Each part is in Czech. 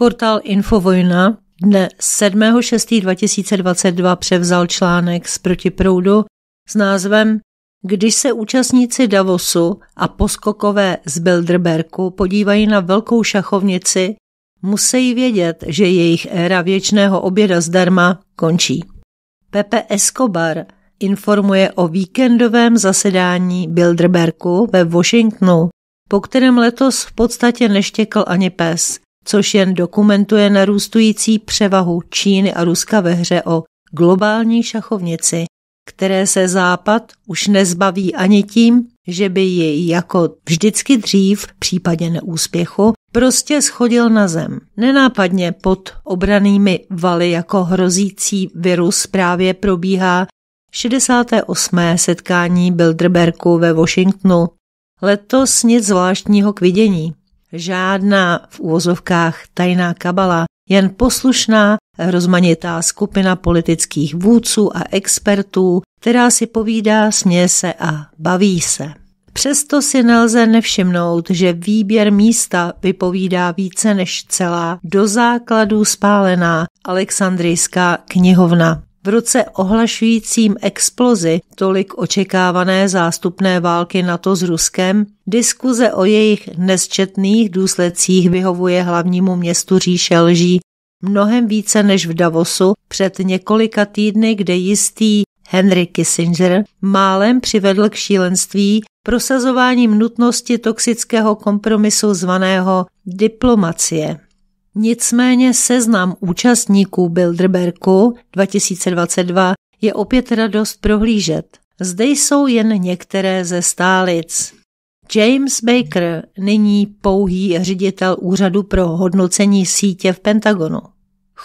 Portál Infovojna dne 7.6.2022 převzal článek z protiproudu s názvem Když se účastníci Davosu a poskokové z Bilderberku podívají na velkou šachovnici, musí vědět, že jejich éra věčného oběda zdarma končí. Pepe Escobar informuje o víkendovém zasedání Bilderberku ve Washingtonu, po kterém letos v podstatě neštěkl ani pes což jen dokumentuje narůstující převahu Číny a Ruska ve hře o globální šachovnici, které se Západ už nezbaví ani tím, že by ji jako vždycky dřív, v případě neúspěchu, prostě schodil na zem. Nenápadně pod obranými valy jako hrozící virus právě probíhá 68. setkání Bilderberku ve Washingtonu. Letos nic zvláštního k vidění žádná v úvozovkách tajná kabala, jen poslušná rozmanitá skupina politických vůdců a expertů, která si povídá, směje se a baví se. Přesto si nelze nevšimnout, že výběr místa vypovídá více než celá do základů spálená Alexandrijská knihovna. V roce ohlašujícím explozi tolik očekávané zástupné války NATO s Ruskem diskuze o jejich nesčetných důsledcích vyhovuje hlavnímu městu říše lží mnohem více než v Davosu před několika týdny, kde jistý Henry Kissinger málem přivedl k šílenství prosazováním nutnosti toxického kompromisu zvaného diplomacie. Nicméně seznam účastníků Bilderberku 2022 je opět radost prohlížet. Zde jsou jen některé ze stálic. James Baker, nyní pouhý ředitel Úřadu pro hodnocení sítě v Pentagonu.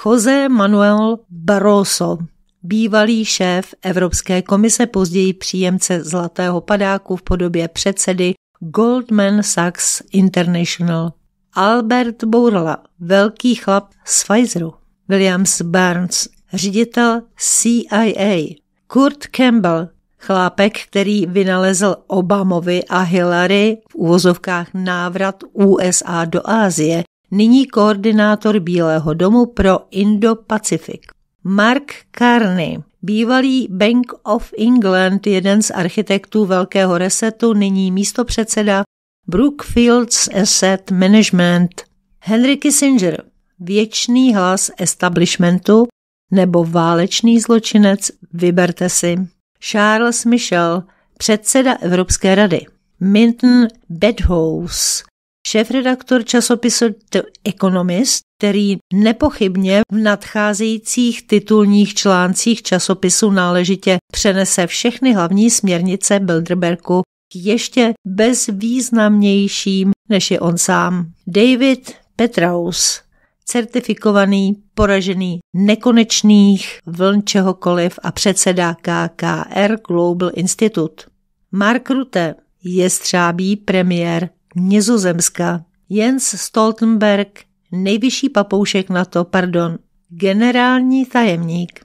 Jose Manuel Barroso, bývalý šéf Evropské komise, později příjemce Zlatého padáku v podobě předsedy Goldman Sachs International Albert Bourla, velký chlap z Pfizeru, Williams Barnes, ředitel CIA, Kurt Campbell, chlápek, který vynalezl Obamovi a Hillary v úvozovkách návrat USA do Ázie, nyní koordinátor Bílého domu pro indo pacific Mark Carney, bývalý Bank of England, jeden z architektů Velkého resetu, nyní místopředseda Brookfields Asset Management. Henry Kissinger, věčný hlas establishmentu nebo válečný zločinec, vyberte si. Charles Michel, předseda Evropské rady. Minton Bedhouse, šéf-redaktor časopisu The Economist, který nepochybně v nadcházejících titulních článcích časopisu náležitě přenese všechny hlavní směrnice Bilderberku ještě bezvýznamnějším, než je on sám. David Petraus, certifikovaný poražený nekonečných vln čehokoliv a předseda KKR Global Institute. Mark Rutte, je střábí premiér Nizozemska. Jens Stoltenberg, nejvyšší papoušek na to, pardon, generální tajemník.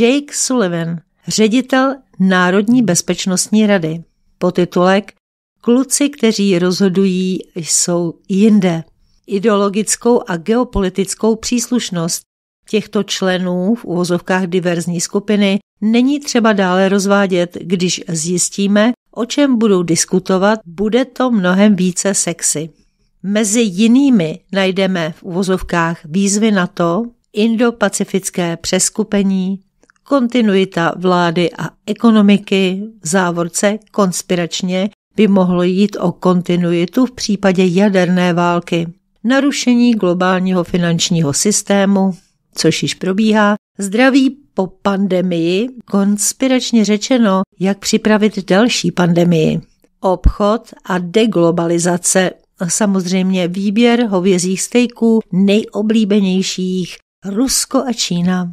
Jake Sullivan, ředitel Národní bezpečnostní rady podtitulek Kluci, kteří rozhodují, jsou jinde. Ideologickou a geopolitickou příslušnost těchto členů v uvozovkách diverzní skupiny není třeba dále rozvádět, když zjistíme, o čem budou diskutovat, bude to mnohem více sexy. Mezi jinými najdeme v uvozovkách výzvy na to, indo-pacifické přeskupení, kontinuita vlády a ekonomiky, v závorce konspiračně, by mohlo jít o kontinuitu v případě jaderné války. Narušení globálního finančního systému, což již probíhá, zdraví po pandemii, konspiračně řečeno, jak připravit další pandemii. Obchod a deglobalizace, a samozřejmě výběr hovězích stejků, nejoblíbenějších, Rusko a Čína.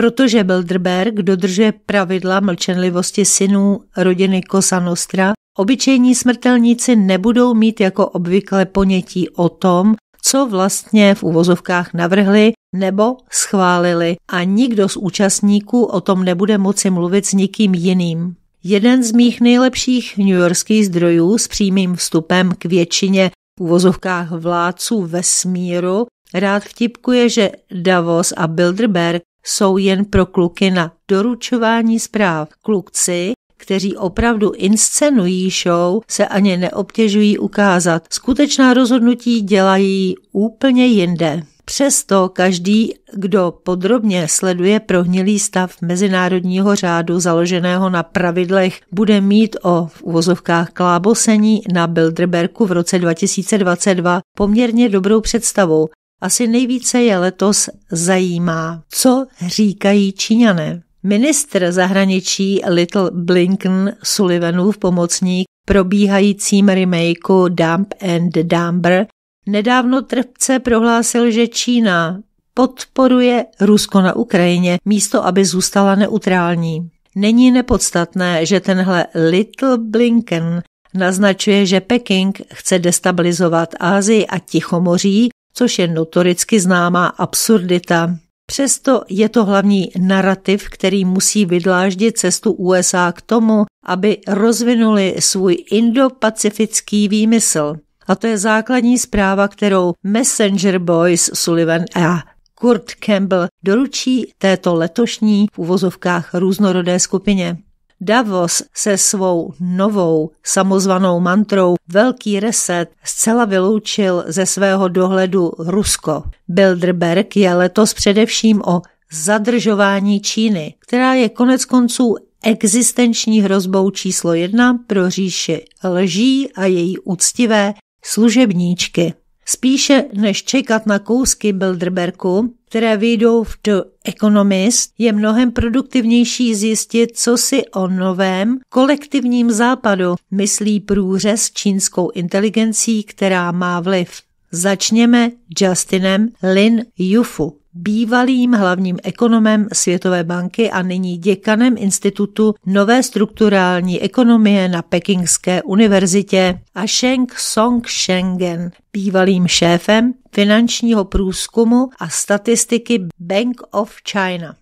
Protože Bilderberg dodržuje pravidla mlčenlivosti synů rodiny Kosanostra, obyčejní smrtelníci nebudou mít jako obvykle ponětí o tom, co vlastně v uvozovkách navrhli nebo schválili a nikdo z účastníků o tom nebude moci mluvit s nikým jiným. Jeden z mých nejlepších newyorských zdrojů s přímým vstupem k většině v uvozovkách vládců ve smíru rád vtipkuje, že Davos a Bilderberg jsou jen pro kluky na doručování zpráv. Klukci, kteří opravdu inscenují show, se ani neobtěžují ukázat. Skutečná rozhodnutí dělají úplně jinde. Přesto každý, kdo podrobně sleduje prohnilý stav mezinárodního řádu založeného na pravidlech, bude mít o uvozovkách klábosení na Bilderberku v roce 2022 poměrně dobrou představu asi nejvíce je letos zajímá, co říkají Číňané. Ministr zahraničí Little Blinken Sullivanův pomocník probíhajícím remakeu Dump and Dumber nedávno trpce prohlásil, že Čína podporuje Rusko na Ukrajině místo, aby zůstala neutrální. Není nepodstatné, že tenhle Little Blinken naznačuje, že Peking chce destabilizovat Ázii a Tichomoří což je notoricky známá absurdita. Přesto je to hlavní narrativ, který musí vydláždit cestu USA k tomu, aby rozvinuli svůj indopacifický výmysl. A to je základní zpráva, kterou Messenger Boys Sullivan a Kurt Campbell doručí této letošní v uvozovkách různorodé skupině. Davos se svou novou samozvanou mantrou Velký reset zcela vyloučil ze svého dohledu Rusko. Bilderberg je letos především o zadržování Číny, která je konec konců existenční hrozbou číslo jedna pro říši lží a její úctivé služebníčky. Spíše než čekat na kousky Bilderberku, které vyjdou v The Economist, je mnohem produktivnější zjistit, co si o novém kolektivním západu myslí průřez čínskou inteligencí, která má vliv. Začněme Justinem Lin Yufu bývalým hlavním ekonomem Světové banky a nyní děkanem Institutu nové strukturální ekonomie na Pekingské univerzitě a Sheng Song Shengen, bývalým šéfem finančního průzkumu a statistiky Bank of China.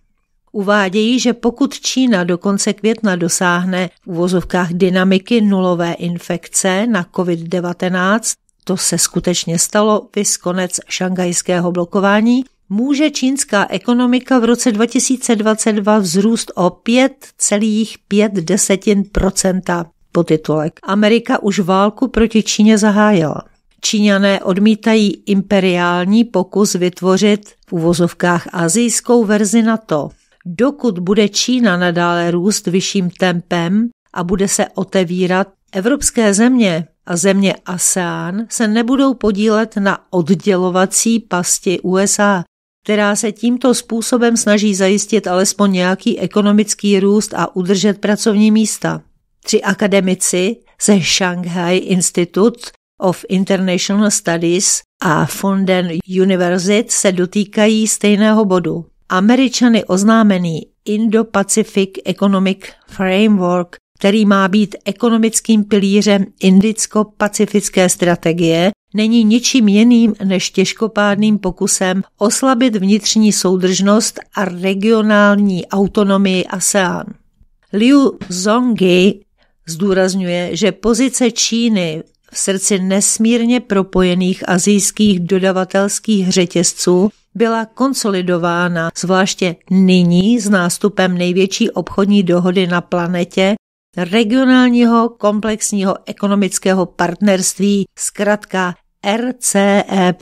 Uvádějí, že pokud Čína do konce května dosáhne v uvozovkách dynamiky nulové infekce na COVID-19, to se skutečně stalo vys konec šangajského blokování, může čínská ekonomika v roce 2022 vzrůst o 5,5 podtitulek. Amerika už válku proti Číně zahájila. Číňané odmítají imperiální pokus vytvořit v uvozovkách azijskou verzi NATO. Dokud bude Čína nadále růst vyšším tempem a bude se otevírat, evropské země a země ASEAN se nebudou podílet na oddělovací pasti USA, která se tímto způsobem snaží zajistit alespoň nějaký ekonomický růst a udržet pracovní místa. Tři akademici ze Shanghai Institute of International Studies a Funden University se dotýkají stejného bodu. Američany oznámený Indo-Pacific Economic Framework který má být ekonomickým pilířem indicko-pacifické strategie, není ničím jiným než těžkopádným pokusem oslabit vnitřní soudržnost a regionální autonomii ASEAN. Liu Zongi zdůrazňuje, že pozice Číny v srdci nesmírně propojených azijských dodavatelských řetězců byla konsolidována, zvláště nyní s nástupem největší obchodní dohody na planetě regionálního komplexního ekonomického partnerství, zkrátka RCEP.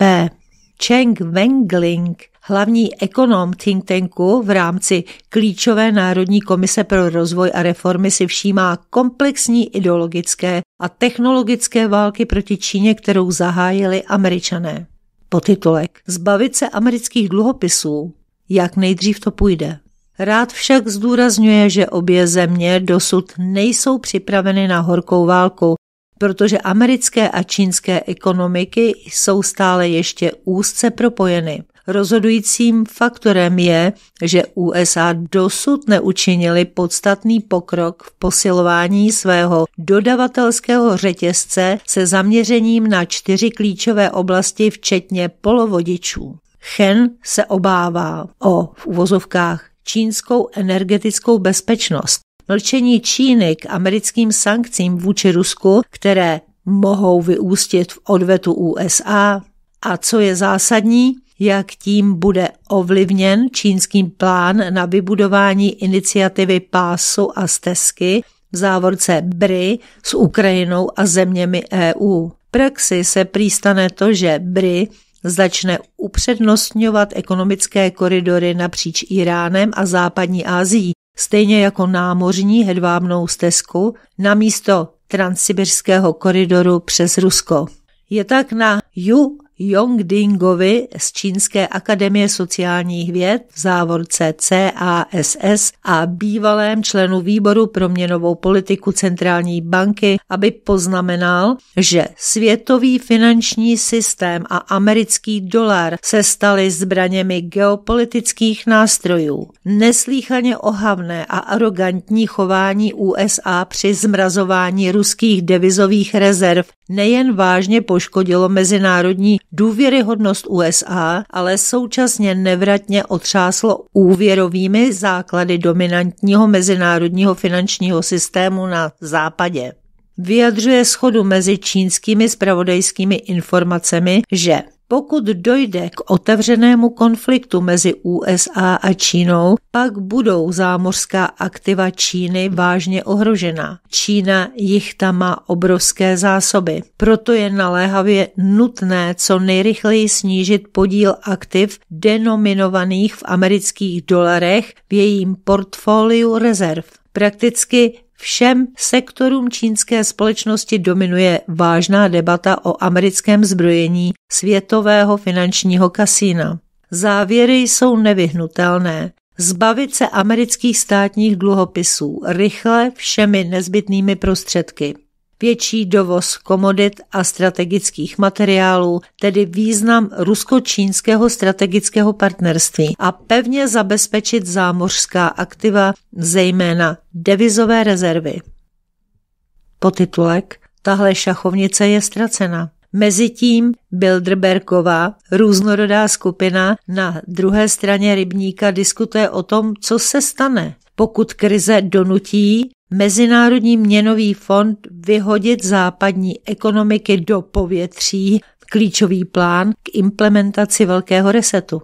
Cheng Wengling, hlavní ekonom think tanku v rámci klíčové Národní komise pro rozvoj a reformy si všímá komplexní ideologické a technologické války proti Číně, kterou zahájili američané. Potitulek Zbavit se amerických dluhopisů, jak nejdřív to půjde. Rád však zdůrazňuje, že obě země dosud nejsou připraveny na horkou válku, protože americké a čínské ekonomiky jsou stále ještě úzce propojeny. Rozhodujícím faktorem je, že USA dosud neučinili podstatný pokrok v posilování svého dodavatelského řetězce se zaměřením na čtyři klíčové oblasti, včetně polovodičů. Chen se obává o v uvozovkách čínskou energetickou bezpečnost. Mlčení Číny k americkým sankcím vůči Rusku, které mohou vyústit v odvetu USA. A co je zásadní, jak tím bude ovlivněn čínský plán na vybudování iniciativy pásu a stezky v závorce BRI s Ukrajinou a zeměmi EU. Praxi se přístane to, že BRI začne upřednostňovat ekonomické koridory napříč Iránem a západní Asií, stejně jako námořní hedvábnou stezku, místo transsibirského koridoru přes Rusko. Je tak na ju Yongdingovi z Čínské akademie sociálních věd v závorce CASS a bývalém členu výboru pro měnovou politiku centrální banky, aby poznamenal, že světový finanční systém a americký dolar se staly zbraněmi geopolitických nástrojů. Neslíchaně ohavné a arrogantní chování USA při zmrazování ruských devizových rezerv nejen vážně poškodilo mezinárodní důvěryhodnost USA ale současně nevratně otřáslo úvěrovými základy dominantního mezinárodního finančního systému na západě vyjadřuje schodu mezi čínskými spravodajskými informacemi, že pokud dojde k otevřenému konfliktu mezi USA a Čínou, pak budou zámořská aktiva Číny vážně ohrožena. Čína jich tam má obrovské zásoby, proto je naléhavě nutné co nejrychleji snížit podíl aktiv denominovaných v amerických dolarech v jejím portfoliu rezerv. Prakticky Všem sektorům čínské společnosti dominuje vážná debata o americkém zbrojení světového finančního kasína. Závěry jsou nevyhnutelné. Zbavit se amerických státních dluhopisů rychle všemi nezbytnými prostředky větší dovoz komodit a strategických materiálů, tedy význam rusko-čínského strategického partnerství a pevně zabezpečit zámořská aktiva, zejména devizové rezervy. Potitulek Tahle šachovnice je ztracena. Mezitím Bilderberková, různorodá skupina, na druhé straně rybníka diskutuje o tom, co se stane, pokud krize donutí Mezinárodní měnový fond vyhodit západní ekonomiky do povětří klíčový plán k implementaci velkého resetu.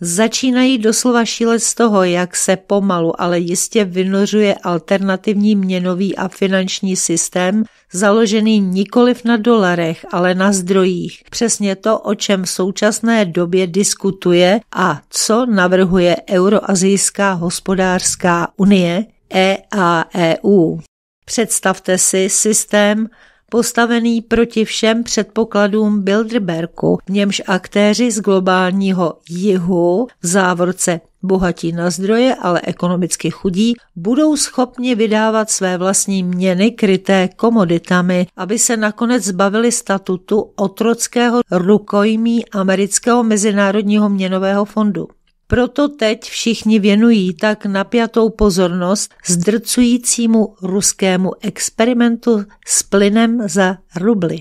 Začínají doslova šílet z toho, jak se pomalu, ale jistě vynořuje alternativní měnový a finanční systém, založený nikoliv na dolarech, ale na zdrojích. Přesně to, o čem v současné době diskutuje a co navrhuje Euroazijská hospodářská unie, EAEU. Představte si systém postavený proti všem předpokladům Bilderberku, v němž aktéři z globálního jihu v závorce bohatí na zdroje, ale ekonomicky chudí, budou schopni vydávat své vlastní měny kryté komoditami, aby se nakonec zbavili statutu otrockého rukojmí amerického mezinárodního měnového fondu. Proto teď všichni věnují tak napjatou pozornost zdrcujícímu ruskému experimentu s plynem za rubly.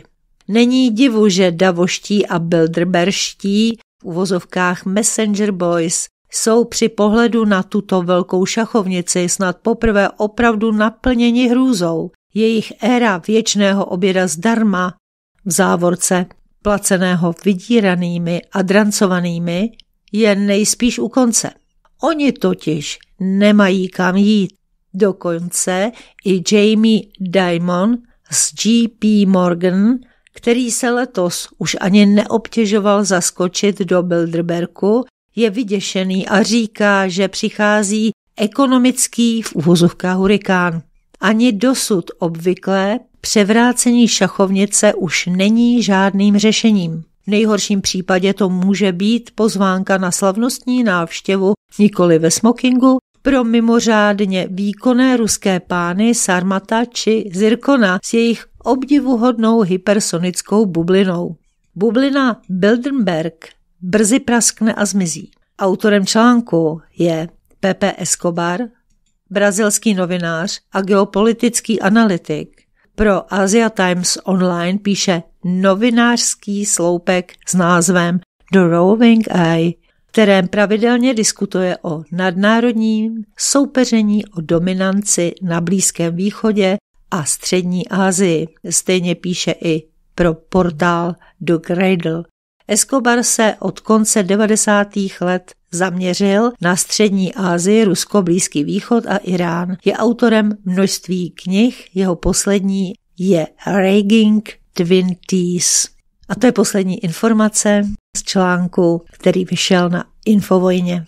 Není divu, že davoští a bilderberští v uvozovkách Messenger Boys jsou při pohledu na tuto velkou šachovnici snad poprvé opravdu naplněni hrůzou. Jejich éra věčného oběda zdarma, v závorce placeného vydíranými a drancovanými, je nejspíš u konce. Oni totiž nemají kam jít. Dokonce i Jamie Dimon z G.P. Morgan, který se letos už ani neobtěžoval zaskočit do Bilderberku, je vyděšený a říká, že přichází ekonomický v uvozovkách hurikán. Ani dosud obvyklé převrácení šachovnice už není žádným řešením. V nejhorším případě to může být pozvánka na slavnostní návštěvu, nikoli ve smokingu, pro mimořádně výkonné ruské pány Sarmata či Zirkona s jejich obdivuhodnou hypersonickou bublinou. Bublina Bildenberg brzy praskne a zmizí. Autorem článku je Pepe Escobar, brazilský novinář a geopolitický analytik. Pro Asia Times Online píše novinářský sloupek s názvem The Roving Eye, kterém pravidelně diskutuje o nadnárodním soupeření o dominanci na Blízkém východě a Střední Asii. Stejně píše i pro portál The Cradle. Escobar se od konce 90. let zaměřil na střední Asii, Rusko, Blízký východ a Irán. Je autorem množství knih, jeho poslední je Raging Twenties. A to je poslední informace z článku, který vyšel na Infovojně.